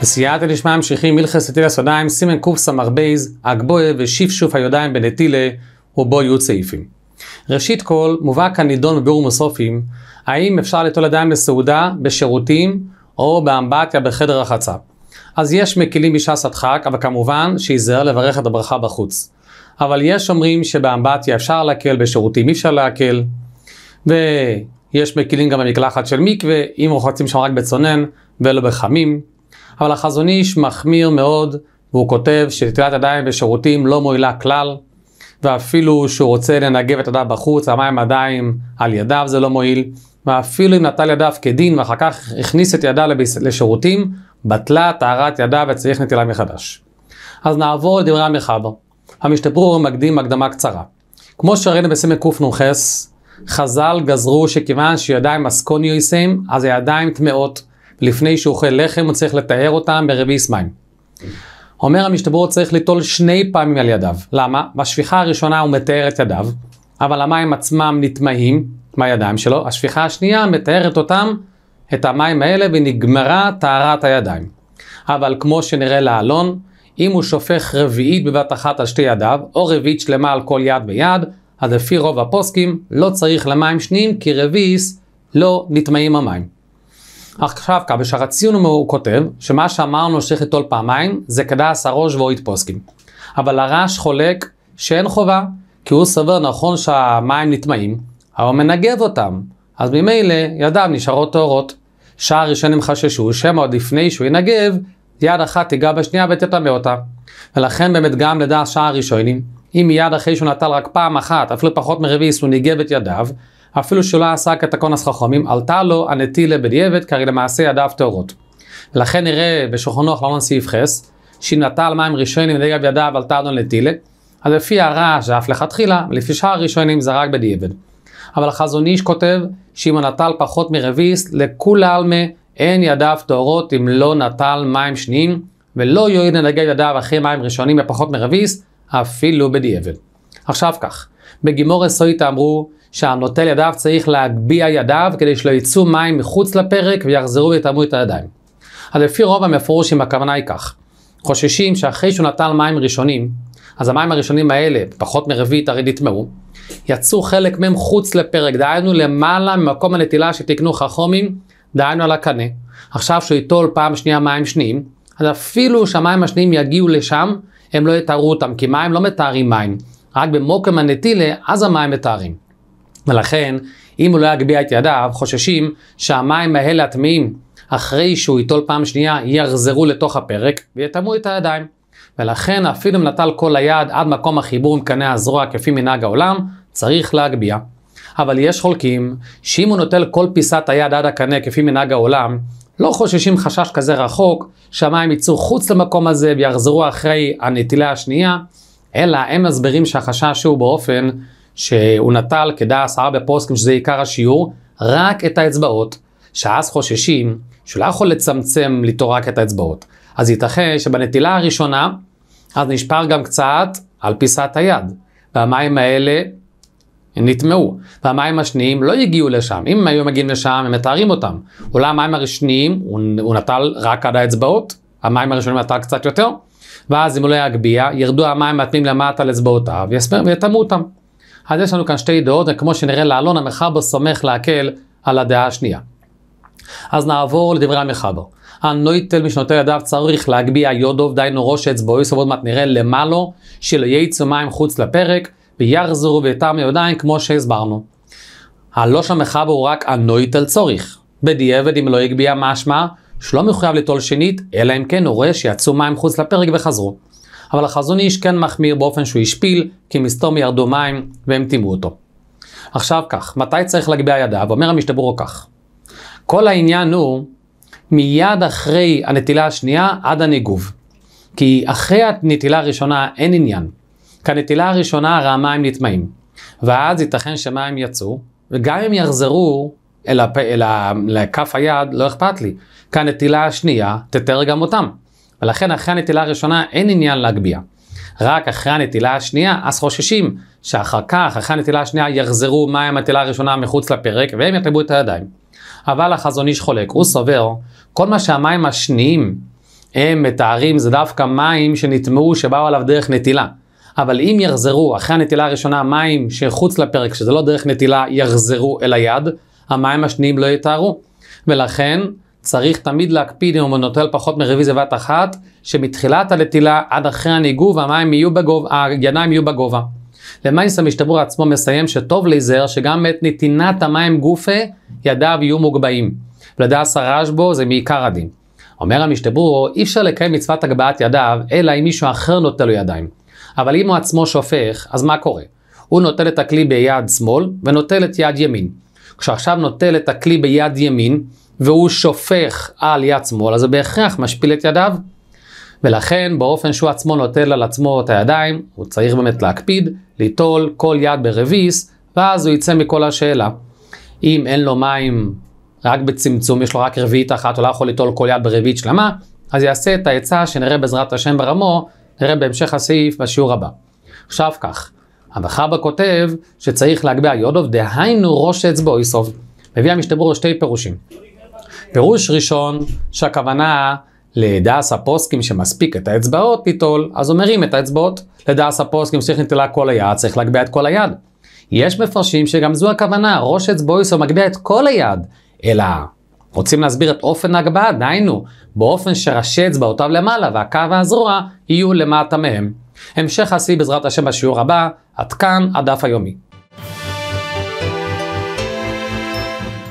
בסייעתא דשמיא ממשיכים מלכס נטיל הסודיים, סימן קס"ר בייז, הגבוה ושפשוף הידיים בנטילה, ובו יהיו צעיפים. ראשית כל, מובא כאן נידון בביאור מוסופים, האם אפשר ליטול ידיים לסעודה, בשירותים, או באמבטיה בחדר רחצה. אז יש מקילים בש"ס הדחק, אבל כמובן שייזהר לברך את הברכה בחוץ. אבל יש אומרים שבאמבטיה אפשר להקל, בשירותים אי אפשר להקל. ויש מקילים גם במקלחת של מקווה, אם רוחצים שם רק בצונן ולא בחמים. אבל החזון איש מחמיר מאוד, והוא כותב שנטילת ידיים בשירותים לא מועילה כלל, ואפילו שהוא רוצה לנגב את ידיו בחוץ, המים עדיין על ידיו זה לא מועיל, ואפילו אם נטל ידיו כדין ואחר כך הכניס את ידיו לשירותים, בטלה טהרת ידיו וצריך נטילה מחדש. אז נעבור לדברי המחבר. המשתפרור מקדים הקדמה קצרה. כמו שראינו בסמל קנ"ח, חז"ל גזרו שכיוון שידיים אסקוניוסים, אז הידיים טמאות, לפני שהוא אוכל לחם הוא צריך לטהר אותם ברביס מים. אומר המשתברות צריך ליטול שני פעמים על ידיו. למה? בשפיכה הראשונה הוא מטהר את ידיו, אבל המים עצמם נטמעים מהידיים שלו, השפיכה השנייה מטהרת אותם, את המים האלה, ונגמרה טהרת הידיים. אבל כמו שנראה לאלון, אם הוא שופך רביעית בבת אחת על שתי ידיו, או רביעית שלמה על כל יד ביד, אז לפי רוב הפוסקים לא צריך למים שניים, כי רביס לא נטמעים המים. עכשיו ככה, הרצינו, הוא כותב, שמה שאמרנו שצריך לטול פעמיים, זה כדס הראש ואוית פוסקים. אבל הרש חולק שאין חובה, כי הוא סבר נכון שהמים נטמעים, אבל הוא מנגב אותם. אז ממילא ידיו נשארות טהורות. שער ראשון הם חששו, שמא עוד לפני שהוא ינגב, יד אחת תיגע בשנייה ותטמא אותה. ולכן באמת גם לדעת שער ראשונים, אם מיד אחרי שהוא נטל רק פעם אחת, אפילו פחות מרביס, הוא ניגב את ידיו, אפילו שלא עשה כתקונס חכמים, עלתה לו הנטילה בדיעבד, כי הרי למעשה ידיו טהורות. לכן נראה בשולחנו אחרון סעיף חס, שאם נטה על מים ראשונים ודגע בידיו עלתה לו נטילה, אז לפי הרעש זה אף לכתחילה, לפי שאר הראשונים זה רק בדיעבד. אבל החזון איש כותב שאם הנטל פחות מרביס, לכול עלמה אין ידיו טהורות אם לא נטל מים שניים, ולא יועיל לנגע ידיו אחרי מים ראשונים ופחות מרביס, אפילו בדיעבד. עכשיו כך, בגימור אסויתא אמרו שהנוטל ידיו צריך להגביה ידיו כדי שלא יצאו מים מחוץ לפרק ויחזרו ויטמאו את הידיים. אז לפי רוב המפורשים הכוונה היא כך. חוששים שאחרי שהוא נטל מים ראשונים, אז המים הראשונים האלה, פחות מרבית הרי נטמעו, יצאו חלק מהם חוץ לפרק, דהיינו למעלה ממקום הנטילה שתיקנו חכומים, דהיינו על הקנה. עכשיו שהוא ייטול פעם שנייה מים שניים, אז אפילו שהמים השניים יגיעו לשם, הם לא יטהרו אותם, כי מים לא מטהרים מים, רק במוקם הנטילה, אז המים מטהרים. ולכן, אם הוא לא יגביה את ידיו, חוששים שהמים האלה הטמאים, אחרי שהוא ייטול פעם שנייה, יחזרו לתוך הפרק ויטמאו את הידיים. ולכן אפילו אם נטל כל היד עד מקום החיבור עם קנה הזרוע כפי מנהג העולם, צריך להגביה. אבל יש חולקים שאם הוא נוטל כל פיסת היד עד הקנה כפי מנהג העולם, לא חוששים חשש כזה רחוק, שהמים יצאו חוץ למקום הזה ויחזרו אחרי הנטילה השנייה, אלא הם מסבירים שהחשש הוא באופן שהוא נטל כדס הרבה פוסקים שזה עיקר השיעור, רק את האצבעות, שאז חוששים שהוא לא יכול לצמצם ליטול רק את האצבעות. אז ייתכן שבנטילה הראשונה, אז נשפר גם קצת על פיסת היד, והמים האלה נטמעו, והמים השניים לא הגיעו לשם. אם הם היו מגיעים לשם, הם מתארים אותם. אולי המים הראשונים, הוא, הוא נטל רק עד האצבעות, המים הראשונים נטל קצת יותר, ואז אם הוא לא יגביה, ירדו המים מטמים למטה לאצבעותיו ויטמעו אותם. אז יש לנו כאן שתי דעות, וכמו שנראה לאלון, המחבר סומך להקל על הדעה השנייה. אז נעבור לדברי המחבר. הנויטל משנותו ידיו צריך להגביה יודוב דיינו ראש אצבעו עוד מעט נראה למעלו, שלא יצאו מים חוץ לפרק, ויחזרו ויתר ידיים כמו שהסברנו. הלא של המחבר הוא רק הנויטל צורך. בדיעבד אם לא הגביה משמע, שלא מחויב ליטול שנית, אלא אם כן הוא רואה שיצאו מים חוץ לפרק וחזרו. אבל החזון איש כן מחמיר באופן שהוא השפיל, כי מסתום ירדו מים והם טימאו אותו. עכשיו כך, מתי צריך להגביה ידיו? אומר המשתברו כך. כל העניין הוא מיד אחרי הנטילה השנייה עד הניגוב. כי אחרי הנטילה הראשונה אין עניין. כי הנטילה הראשונה הרי המים נטמעים. ואז ייתכן שמים יצאו, וגם אם יחזרו אל, הפ... אל ה... לכף היד, לא אכפת לי. כי הנטילה השנייה תתר גם אותם. ולכן אחרי הנטילה הראשונה אין עניין להגביה. רק אחרי הנטילה השנייה, אז חוששים שאחר כך, אחרי הנטילה השנייה, יחזרו מים הנטילה הראשונה מחוץ לפרק והם יחלבו את הידיים. אבל החזון איש חולק, הוא סובר, כל מה שהמים השניים הם מתארים זה דווקא מים שנטמעו שבאו עליו דרך נטילה. אבל אם יחזרו אחרי הנטילה הראשונה מים שחוץ לפרק, שזה לא דרך נטילה, יחזרו אל היד, המים השניים לא יתארו. ולכן צריך תמיד להקפיד אם הוא נוטל פחות מרוויזיה בת אחת, שמתחילת הנטילה עד אחרי הניגוב המים יהיו בגובה, הידיים יהיו בגובה. למעשה המשתבר עצמו מסיים שטוב להיזהר שגם את נתינת המים גופה ידיו יהיו מוגבהים. ולדעת הרשב"ו זה מעיקר הדין. אומר המשתברור, אי אפשר לקיים מצוות הגבהת ידיו, אלא אם מישהו אחר נוטל לו ידיים. אבל אם הוא עצמו שופך, אז מה קורה? הוא נוטל את הכלי ביד שמאל ונוטל את יד ימין. כשעכשיו נוטל את הכלי ביד ימין, והוא שופך על יד שמאל, אז זה בהכרח משפיל את ידיו. ולכן באופן שהוא עצמו נוטל על עצמו את הידיים, הוא צריך באמת להקפיד, ליטול כל יד ברביס, ואז הוא יצא מכל השאלה. אם אין לו מים רק בצמצום, יש לו רק רביעית אחת, הוא לא יכול ליטול כל יד ברביעית שלמה, אז יעשה את העצה שנראה בעזרת השם ברמו, נראה בהמשך הסעיף בשיעור הבא. עכשיו כך, המחבא כותב שצריך להגביה יודוב, דהיינו ראש אצבעו יסוב. מביא המשתברור שתי פירושים. פירוש ראשון, שהכוונה לדעס הפוסקים שמספיק את האצבעות ליטול, אז הוא מרים את האצבעות. לדעס הפוסקים שצריך נטלה כל היד, צריך להגביה את כל היד. יש מפרשים שגם זו הכוונה, ראש אצבעויסו מגביה את כל היד, אלא רוצים להסביר את אופן ההגבהה, דהיינו, באופן שראשי אצבעותיו למעלה והקו והזרוע יהיו למטה מהם. המשך השיא בעזרת השם בשיעור הבא, עד כאן הדף היומי.